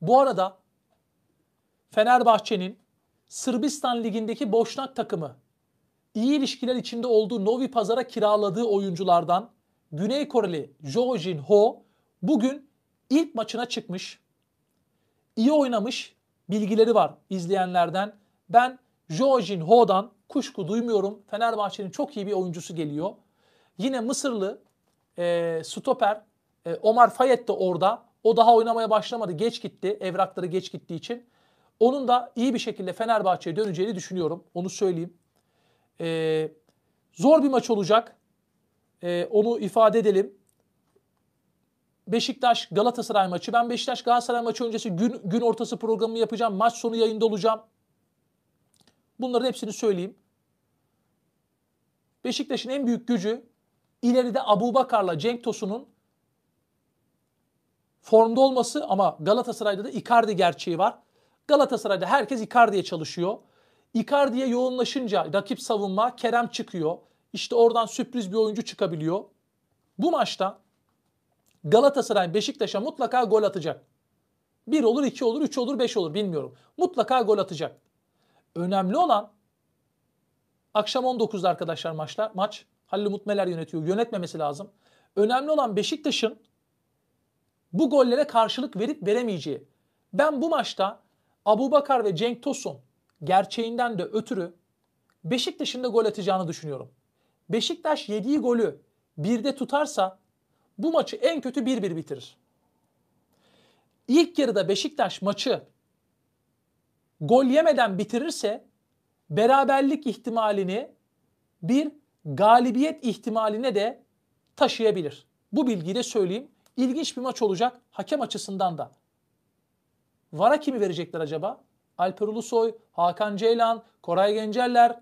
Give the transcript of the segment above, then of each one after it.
Bu arada Fenerbahçe'nin Sırbistan Ligi'ndeki Boşnak takımı iyi ilişkiler içinde olduğu Novi Pazar'a kiraladığı oyunculardan Güney Koreli Jo Jin Ho bugün ilk maçına çıkmış. İyi oynamış bilgileri var izleyenlerden. Ben Jo Jin Ho'dan kuşku duymuyorum. Fenerbahçe'nin çok iyi bir oyuncusu geliyor. Yine Mısırlı e, stoper e, Omar Fayet de orada. O daha oynamaya başlamadı. Geç gitti. Evrakları geç gittiği için. Onun da iyi bir şekilde Fenerbahçe'ye döneceğini düşünüyorum. Onu söyleyeyim. Ee, zor bir maç olacak. Ee, onu ifade edelim. Beşiktaş Galatasaray maçı. Ben Beşiktaş Galatasaray maçı öncesi gün, gün ortası programı yapacağım. Maç sonu yayında olacağım. Bunların hepsini söyleyeyim. Beşiktaş'ın en büyük gücü ileride Abu Bakar'la Cenk Tosun'un formda olması ama Galatasaray'da da Icardi gerçeği var. Galatasaray'da herkes Icardi'ye çalışıyor. Icardi'ye yoğunlaşınca rakip savunma Kerem çıkıyor. İşte oradan sürpriz bir oyuncu çıkabiliyor. Bu maçta Galatasaray Beşiktaş'a mutlaka gol atacak. Bir olur, iki olur, üç olur, beş olur bilmiyorum. Mutlaka gol atacak. Önemli olan akşam 19'da arkadaşlar maçla, maç. Halil Mutmeler yönetiyor. Yönetmemesi lazım. Önemli olan Beşiktaş'ın bu gollere karşılık verip veremeyeceği. Ben bu maçta Abu Bakar ve Cenk Tosun gerçeğinden de ötürü Beşiktaş'ın da gol atacağını düşünüyorum. Beşiktaş yediği golü birde tutarsa bu maçı en kötü 1-1 bitirir. İlk yarıda Beşiktaş maçı gol yemeden bitirirse beraberlik ihtimalini bir galibiyet ihtimaline de taşıyabilir. Bu bilgiyi de söyleyeyim. İlginç bir maç olacak hakem açısından da. Vara kimi verecekler acaba? Alper Ulusoy, Hakan Ceylan, Koray Genceller.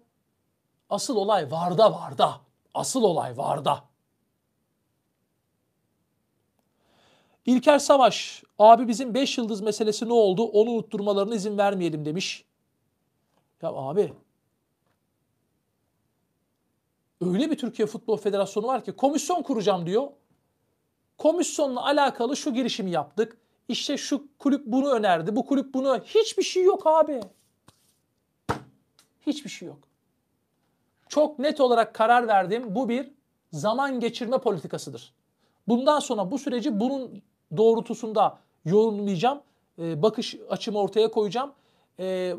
Asıl olay Varda Varda. Asıl olay Varda. İlker Savaş, abi bizim 5 yıldız meselesi ne oldu? Onu unutturmalarına izin vermeyelim demiş. Ya abi öyle bir Türkiye Futbol Federasyonu var ki komisyon kuracağım diyor komisyonla alakalı şu girişimi yaptık. İşte şu kulüp bunu önerdi. Bu kulüp bunu hiçbir şey yok abi. Hiçbir şey yok. Çok net olarak karar verdim. Bu bir zaman geçirme politikasıdır. Bundan sonra bu süreci bunun doğrultusunda yorumlayacağım. E, bakış açımı ortaya koyacağım. E,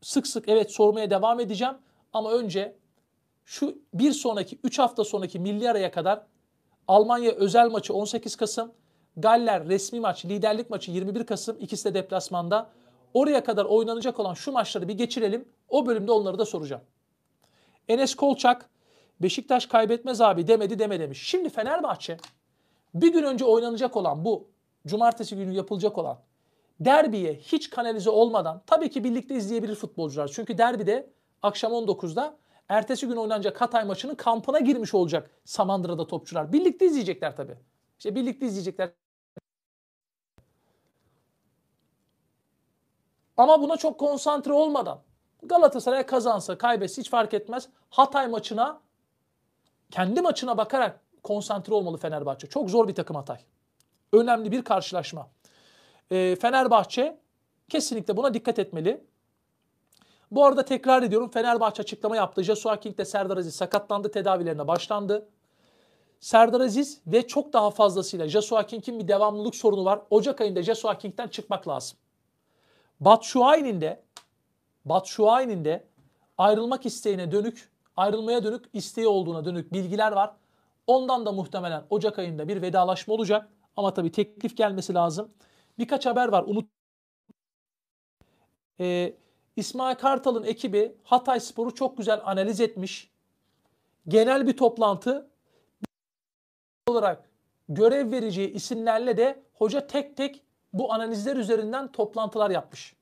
sık sık evet sormaya devam edeceğim. Ama önce şu bir sonraki 3 hafta sonraki milli araya kadar Almanya özel maçı 18 Kasım. Galler resmi maç, liderlik maçı 21 Kasım. İkisi de deplasmanda. Oraya kadar oynanacak olan şu maçları bir geçirelim. O bölümde onları da soracağım. Enes Kolçak Beşiktaş kaybetmez abi demedi deme demiş. Şimdi Fenerbahçe bir gün önce oynanacak olan bu cumartesi günü yapılacak olan derbiye hiç kanalize olmadan tabii ki birlikte izleyebilir futbolcular. Çünkü derbi de akşam 19'da ertesi gün oynanacak Hatay maçının kampına girmiş olacak Samandıra'da topçular. Birlikte izleyecekler tabii. İşte birlikte izleyecekler. Ama buna çok konsantre olmadan Galatasaray kazansa kaybetse hiç fark etmez. Hatay maçına kendi maçına bakarak konsantre olmalı Fenerbahçe. Çok zor bir takım Hatay. Önemli bir karşılaşma. E, Fenerbahçe kesinlikle buna dikkat etmeli. Bu arada tekrar ediyorum Fenerbahçe açıklama yaptı. Joshua King de Serdar Aziz sakatlandı. Tedavilerine başlandı. Serdar Aziz ve çok daha fazlasıyla Joshua King'in bir devamlılık sorunu var. Ocak ayında Joshua King'den çıkmak lazım. Batshuayi'nin de Batshuayi'nin de ayrılmak isteğine dönük, ayrılmaya dönük isteği olduğuna dönük bilgiler var. Ondan da muhtemelen Ocak ayında bir vedalaşma olacak. Ama tabii teklif gelmesi lazım. Birkaç haber var. Unut ee, İsmail Kartal'ın ekibi Hatay Spor'u çok güzel analiz etmiş. Genel bir toplantı olarak görev vereceği isimlerle de hoca tek tek bu analizler üzerinden toplantılar yapmış.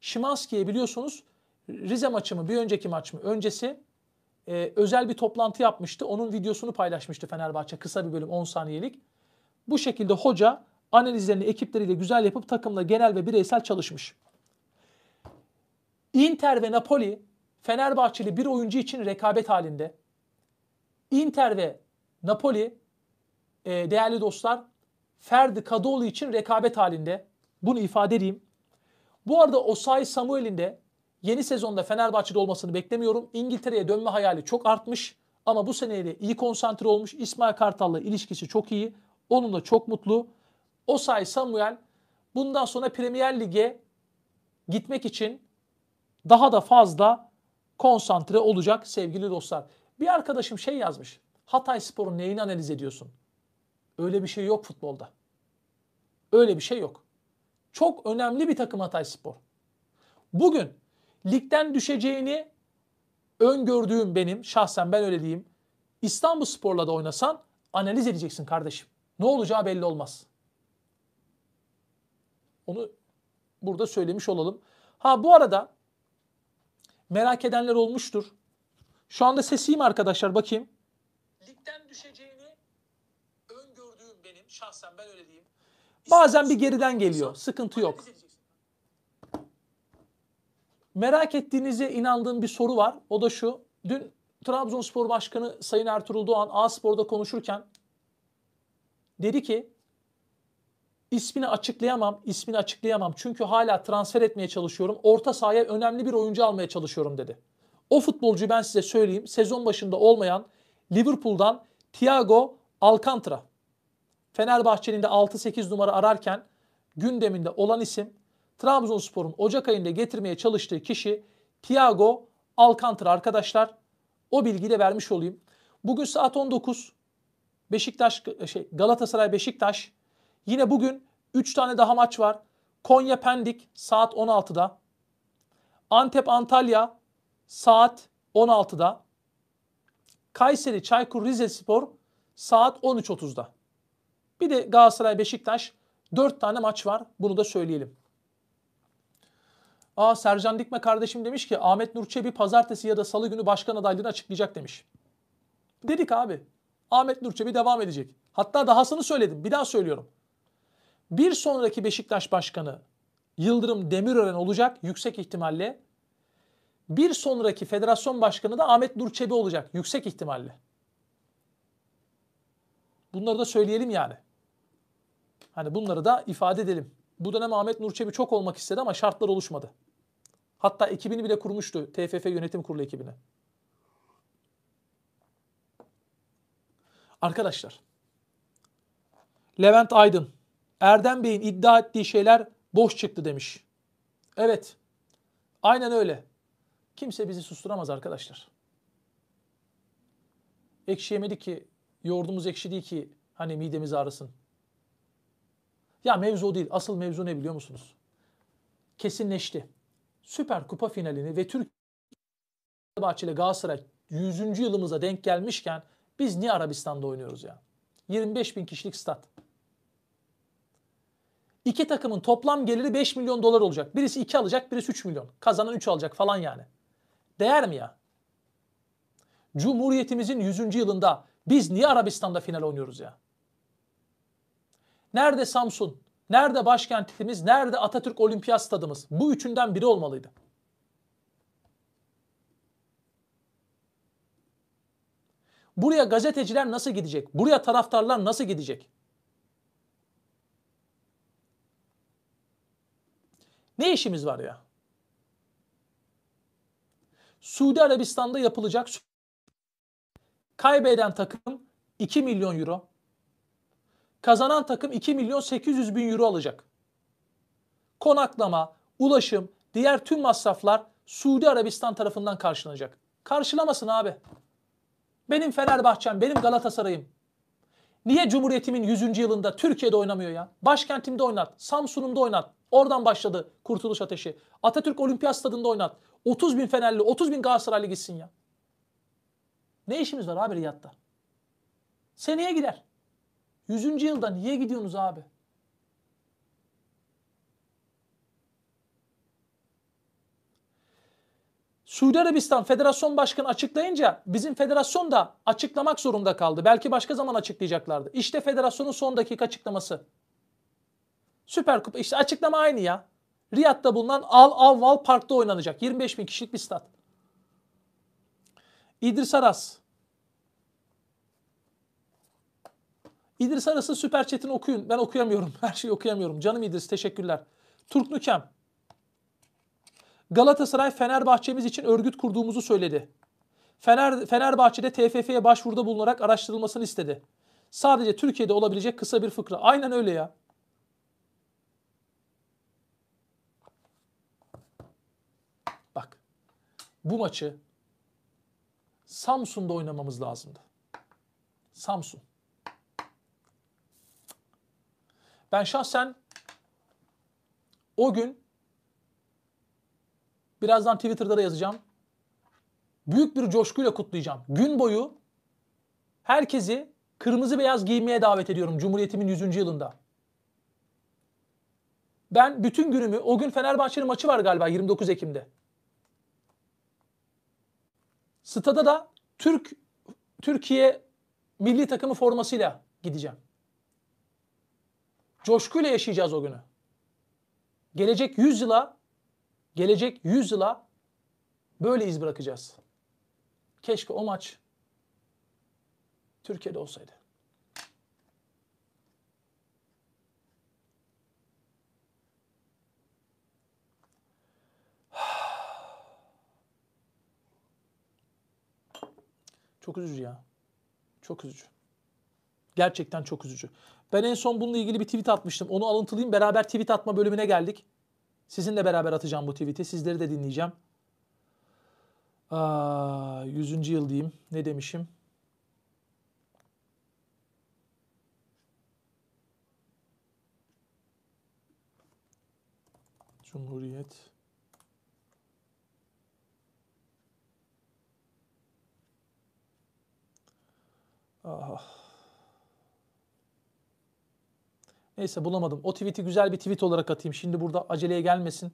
Şimanski'ye biliyorsunuz Rize maçı mı bir önceki maç mı öncesi e, özel bir toplantı yapmıştı. Onun videosunu paylaşmıştı Fenerbahçe kısa bir bölüm 10 saniyelik. Bu şekilde hoca analizlerini ekipleriyle güzel yapıp takımla genel ve bireysel çalışmış. Inter ve Napoli Fenerbahçeli bir oyuncu için rekabet halinde. Inter ve Napoli e, değerli dostlar Ferdi Kadıoğlu için rekabet halinde. Bunu ifade edeyim. Bu arada Osay Samuel'in de yeni sezonda Fenerbahçe'de olmasını beklemiyorum. İngiltere'ye dönme hayali çok artmış ama bu seneye iyi konsantre olmuş. İsmail Kartal'la ilişkisi çok iyi. Onun da çok mutlu. Osay Samuel bundan sonra Premier Lig'e gitmek için daha da fazla konsantre olacak sevgili dostlar. Bir arkadaşım şey yazmış. Hatay Spor'un neyini analiz ediyorsun? Öyle bir şey yok futbolda. Öyle bir şey yok. Çok önemli bir takım Hatay Spor. Bugün ligden düşeceğini öngördüğüm benim, şahsen ben öyle diyeyim. İstanbul Spor'la da oynasan analiz edeceksin kardeşim. Ne olacağı belli olmaz. Onu burada söylemiş olalım. Ha bu arada Merak edenler olmuştur. Şu anda sesiyim arkadaşlar bakayım. Ligden düşeceğini öngördüğüm benim şahsen ben öyle diyeyim. Bazen bir geriden geliyor. Sıkıntı yok. Merak ettiğinize inandığım bir soru var. O da şu. Dün Trabzonspor Başkanı Sayın Ertuğrul Doğan A Spor'da konuşurken dedi ki İsmini açıklayamam, ismini açıklayamam. Çünkü hala transfer etmeye çalışıyorum. Orta sahaya önemli bir oyuncu almaya çalışıyorum dedi. O futbolcuyu ben size söyleyeyim. Sezon başında olmayan Liverpool'dan Thiago Alcantara. Fenerbahçe'nin de 6-8 numara ararken gündeminde olan isim Trabzonspor'un Ocak ayında getirmeye çalıştığı kişi Thiago Alcantara arkadaşlar. O bilgiyi de vermiş olayım. Bugün saat 19 Beşiktaş şey Galatasaray Beşiktaş Yine bugün 3 tane daha maç var. Konya Pendik saat 16'da. Antep Antalya saat 16'da. Kayseri Çaykur Rizespor saat 13.30'da. Bir de Galatasaray Beşiktaş 4 tane maç var. Bunu da söyleyelim. Aa Sercan Dikme kardeşim demiş ki Ahmet Nur Çebi pazartesi ya da salı günü başkan adaylığını açıklayacak demiş. Dedik abi. Ahmet Nur Çebi devam edecek. Hatta dahasını söyledim. Bir daha söylüyorum. Bir sonraki Beşiktaş Başkanı Yıldırım Demirören olacak yüksek ihtimalle. Bir sonraki federasyon başkanı da Ahmet Nurçebi olacak yüksek ihtimalle. Bunları da söyleyelim yani. Hani bunları da ifade edelim. Bu dönem Ahmet Nurçebi çok olmak istedi ama şartlar oluşmadı. Hatta ekibini bile kurmuştu TFF yönetim kurulu ekibini. Arkadaşlar Levent Aydın Erdem Bey'in iddia ettiği şeyler boş çıktı demiş. Evet. Aynen öyle. Kimse bizi susturamaz arkadaşlar. Ekşi yemedik ki, yoğurdumuz ekşi değil ki hani midemiz ağrısın. Ya mevzu o değil. Asıl mevzu ne biliyor musunuz? Kesinleşti. Süper Kupa finalini ve Türk Bahçeli Galatasaray 100. yılımıza denk gelmişken biz niye Arabistan'da oynuyoruz ya? 25 bin kişilik stat. İki takımın toplam geliri 5 milyon dolar olacak. Birisi 2 alacak, birisi 3 milyon. Kazanan 3 alacak falan yani. Değer mi ya? Cumhuriyetimizin 100. yılında biz niye Arabistan'da final oynuyoruz ya? Nerede Samsun? Nerede başkentimiz? Nerede Atatürk Olimpiyat Stadımız? Bu üçünden biri olmalıydı. Buraya gazeteciler nasıl gidecek? Buraya taraftarlar nasıl gidecek? Ne işimiz var ya? Suudi Arabistan'da yapılacak kaybeden takım 2 milyon euro. Kazanan takım 2 milyon 800 bin euro alacak. Konaklama, ulaşım, diğer tüm masraflar Suudi Arabistan tarafından karşılanacak. Karşılamasın abi. Benim Fenerbahçem, benim Galatasaray'ım. Niye Cumhuriyetimin 100. yılında Türkiye'de oynamıyor ya? Başkentimde oynat, Samsun'umda oynat, Oradan başladı kurtuluş ateşi. Atatürk Olimpiyat Stadında oynat. 30 bin Fenerli, 30 bin Galatasaraylı gitsin ya. Ne işimiz var abi Riyad'da? Seneye gider. 100. yılda niye gidiyorsunuz abi? Suudi Arabistan Federasyon Başkanı açıklayınca bizim federasyon da açıklamak zorunda kaldı. Belki başka zaman açıklayacaklardı. İşte federasyonun son dakika açıklaması. Süper Kupa işte açıklama aynı ya. Riyad'da bulunan Al Avval Park'ta oynanacak. 25 bin kişilik bir stat. İdris Aras. İdris Aras'ın süper chatini okuyun. Ben okuyamıyorum. Her şeyi okuyamıyorum. Canım İdris teşekkürler. Türk Nükem. Galatasaray Fenerbahçe'miz için örgüt kurduğumuzu söyledi. Fener, Fenerbahçe'de TFF'ye başvuruda bulunarak araştırılmasını istedi. Sadece Türkiye'de olabilecek kısa bir fıkra. Aynen öyle ya. bu maçı Samsun'da oynamamız lazımdı. Samsun. Ben şahsen o gün birazdan Twitter'da da yazacağım. Büyük bir coşkuyla kutlayacağım. Gün boyu herkesi kırmızı beyaz giymeye davet ediyorum Cumhuriyetimin 100. yılında. Ben bütün günümü, o gün Fenerbahçe'nin maçı var galiba 29 Ekim'de. Stada da Türk Türkiye milli takımı formasıyla gideceğim. Coşkuyla yaşayacağız o günü. Gelecek 100 yıla gelecek 100 yıla böyle iz bırakacağız. Keşke o maç Türkiye'de olsaydı. Çok üzücü ya. Çok üzücü. Gerçekten çok üzücü. Ben en son bununla ilgili bir tweet atmıştım. Onu alıntılayayım. Beraber tweet atma bölümüne geldik. Sizinle beraber atacağım bu tweet'i. Sizleri de dinleyeceğim. Aa, 100. yıl diyeyim. Ne demişim? Cumhuriyet Ah, ah. Neyse bulamadım. O tweet'i güzel bir tweet olarak atayım. Şimdi burada aceleye gelmesin.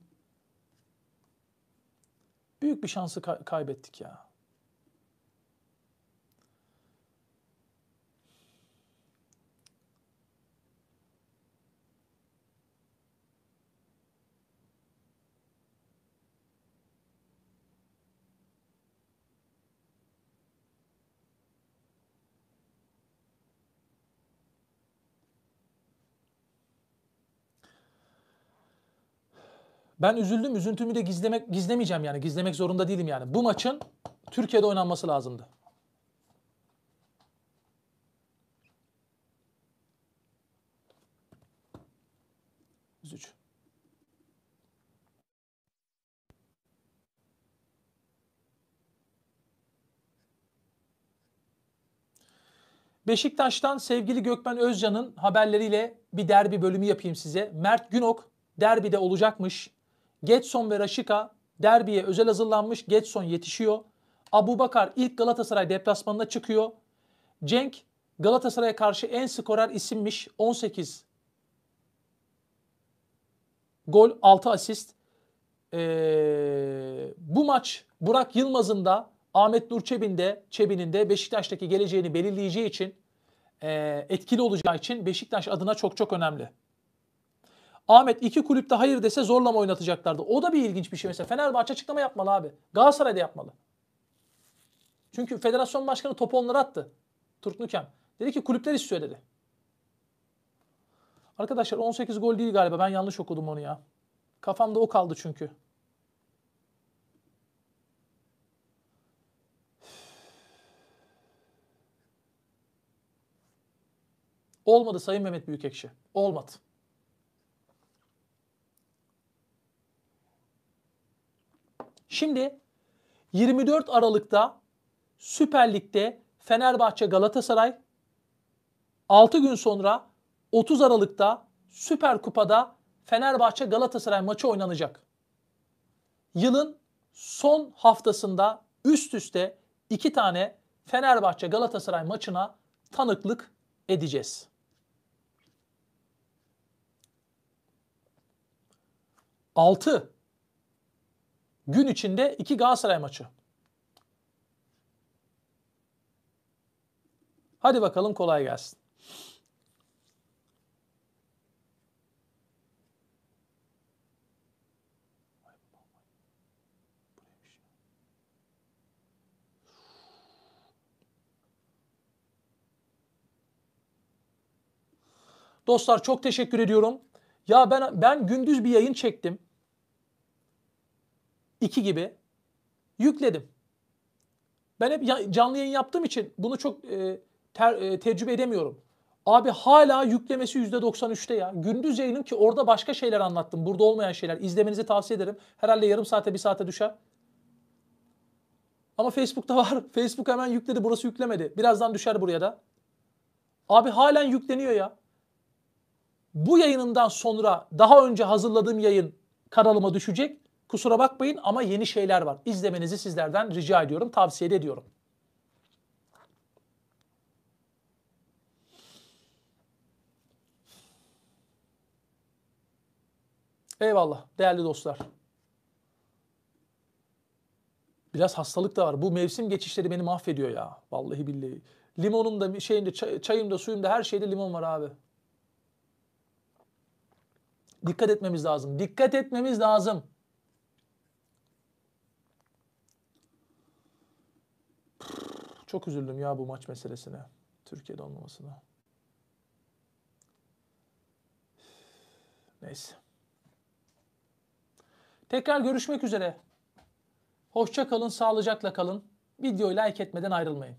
Büyük bir şansı kay- kaybettik ya. Ben üzüldüm. Üzüntümü de gizlemek gizlemeyeceğim yani. Gizlemek zorunda değilim yani. Bu maçın Türkiye'de oynanması lazımdı. Üzücü. Beşiktaş'tan sevgili Gökmen Özcan'ın haberleriyle bir derbi bölümü yapayım size. Mert Günok derbide olacakmış. Getson ve Raşika derbiye özel hazırlanmış. Getson yetişiyor. Abu Bakar ilk Galatasaray deplasmanına çıkıyor. Cenk Galatasaray'a karşı en skorer isimmiş. 18 gol 6 asist. Ee, bu maç Burak Yılmaz'ın da Ahmet Nur Çebin de, Çebin'in de Beşiktaş'taki geleceğini belirleyeceği için e, etkili olacağı için Beşiktaş adına çok çok önemli. Ahmet iki kulüpte hayır dese zorlama oynatacaklardı. O da bir ilginç bir şey. Mesela Fenerbahçe açıklama yapmalı abi. Galatasaray'da yapmalı. Çünkü federasyon başkanı topu onlara attı. Türk Nükem. Dedi ki kulüpler istiyor dedi. Arkadaşlar 18 gol değil galiba. Ben yanlış okudum onu ya. Kafamda o kaldı çünkü. Olmadı Sayın Mehmet Büyükekşi. Olmadı. Şimdi 24 Aralık'ta Süper Lig'de Fenerbahçe Galatasaray 6 gün sonra 30 Aralık'ta Süper Kupa'da Fenerbahçe Galatasaray maçı oynanacak. Yılın son haftasında üst üste iki tane Fenerbahçe Galatasaray maçına tanıklık edeceğiz. Altı Gün içinde iki Galatasaray maçı. Hadi bakalım kolay gelsin. Dostlar çok teşekkür ediyorum. Ya ben ben gündüz bir yayın çektim. 2 gibi yükledim. Ben hep canlı yayın yaptığım için bunu çok e, ter, e, tecrübe edemiyorum. Abi hala yüklemesi %93'te ya. Gündüz yayınım ki orada başka şeyler anlattım. Burada olmayan şeyler. İzlemenizi tavsiye ederim. Herhalde yarım saate bir saate düşer. Ama Facebook'ta var. Facebook hemen yükledi. Burası yüklemedi. Birazdan düşer buraya da. Abi halen yükleniyor ya. Bu yayınından sonra daha önce hazırladığım yayın kanalıma düşecek. Kusura bakmayın ama yeni şeyler var. İzlemenizi sizlerden rica ediyorum, tavsiye ediyorum. Eyvallah değerli dostlar. Biraz hastalık da var. Bu mevsim geçişleri beni mahvediyor ya. Vallahi billahi. Limonum da şeyimde, çayımda, suyumda her şeyde limon var abi. Dikkat etmemiz lazım. Dikkat etmemiz lazım. Çok üzüldüm ya bu maç meselesine. Türkiye'de olmamasına. Neyse. Tekrar görüşmek üzere. Hoşça kalın, sağlıcakla kalın. Videoyu like etmeden ayrılmayın.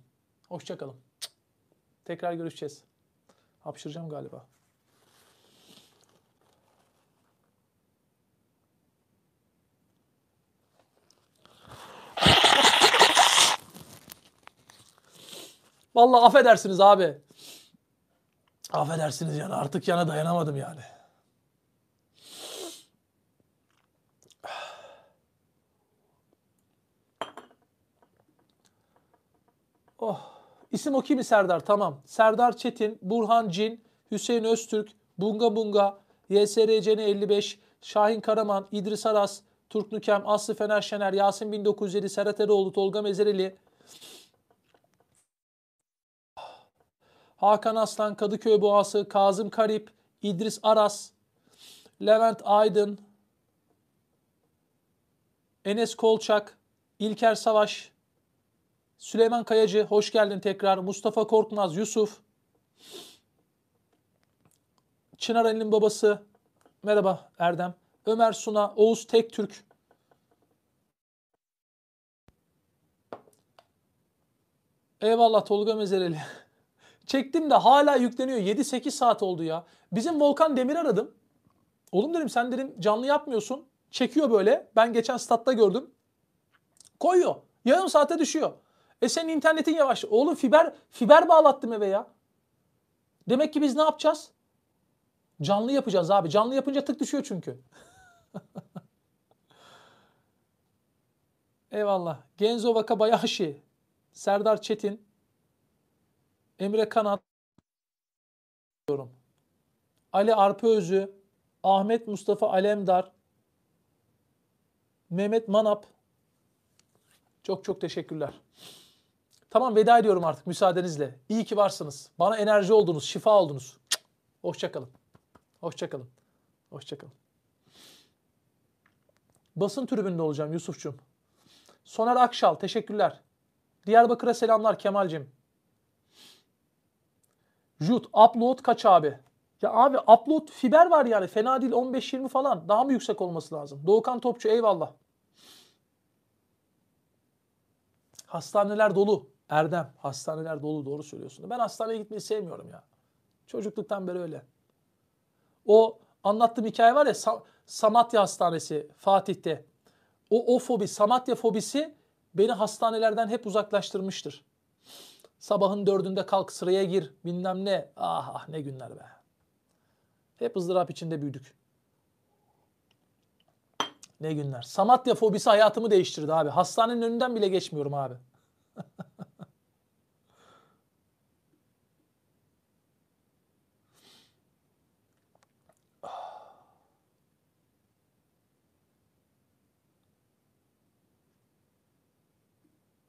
Hoşça kalın. Tekrar görüşeceğiz. Hapşıracağım galiba. Vallahi affedersiniz abi. Affedersiniz yani artık yana dayanamadım yani. Oh. İsim o kimi Serdar? Tamam. Serdar Çetin, Burhan Cin, Hüseyin Öztürk, Bunga Bunga, YSRCN 55, Şahin Karaman, İdris Aras, Türk Nükem, Aslı Fener Şener, Yasin 1907, Serhat Eroğlu, Tolga Mezereli, Hakan Aslan, Kadıköy Boğası, Kazım Karip, İdris Aras, Levent Aydın, Enes Kolçak, İlker Savaş, Süleyman Kayacı hoş geldin tekrar. Mustafa Korkmaz, Yusuf, Çınar Ali'nin babası, merhaba Erdem, Ömer Suna, Oğuz Tektürk, Eyvallah Tolga Mezereli. Çektim de hala yükleniyor. 7-8 saat oldu ya. Bizim Volkan Demir aradım. Oğlum dedim sen dedim canlı yapmıyorsun. Çekiyor böyle. Ben geçen statta gördüm. Koyuyor. Yarım saate düşüyor. E senin internetin yavaş. Oğlum fiber fiber bağlattım eve ya. Demek ki biz ne yapacağız? Canlı yapacağız abi. Canlı yapınca tık düşüyor çünkü. Eyvallah. Genzo Vaka Bayashi Serdar Çetin, Emre Kanat diyorum. Ali Arpözü, Ahmet Mustafa Alemdar, Mehmet Manap. Çok çok teşekkürler. Tamam veda ediyorum artık müsaadenizle. İyi ki varsınız. Bana enerji oldunuz, şifa oldunuz. Hoşçakalın. Hoşçakalın. Hoşçakalın. Basın tribünde olacağım Yusuf'cum. Soner Akşal teşekkürler. Diyarbakır'a selamlar Kemal'cim. Jut, upload kaç abi? Ya abi upload fiber var yani fena değil 15-20 falan daha mı yüksek olması lazım? Doğukan Topçu eyvallah. Hastaneler dolu. Erdem hastaneler dolu doğru söylüyorsun. Ben hastaneye gitmeyi sevmiyorum ya. Çocukluktan beri öyle. O anlattığım hikaye var ya Sa- Samatya Hastanesi Fatih'te. O, o fobi Samatya fobisi beni hastanelerden hep uzaklaştırmıştır. Sabahın dördünde kalk sıraya gir bilmem ne. Ah ah ne günler be. Hep ızdırap içinde büyüdük. Ne günler. Samatya fobisi hayatımı değiştirdi abi. Hastanenin önünden bile geçmiyorum abi. Ah.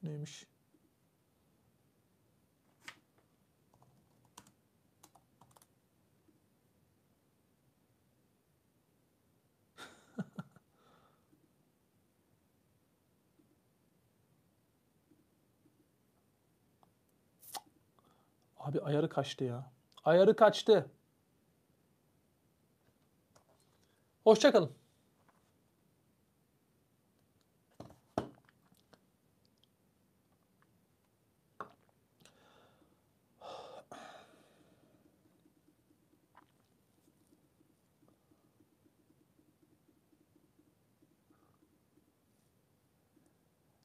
Neymiş? Abi ayarı kaçtı ya. Ayarı kaçtı. Hoşçakalın.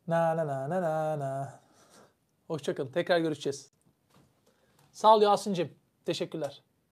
Na na na na na na. Hoşçakalın. Tekrar görüşeceğiz. Sağ ol Yasin'cim. Teşekkürler.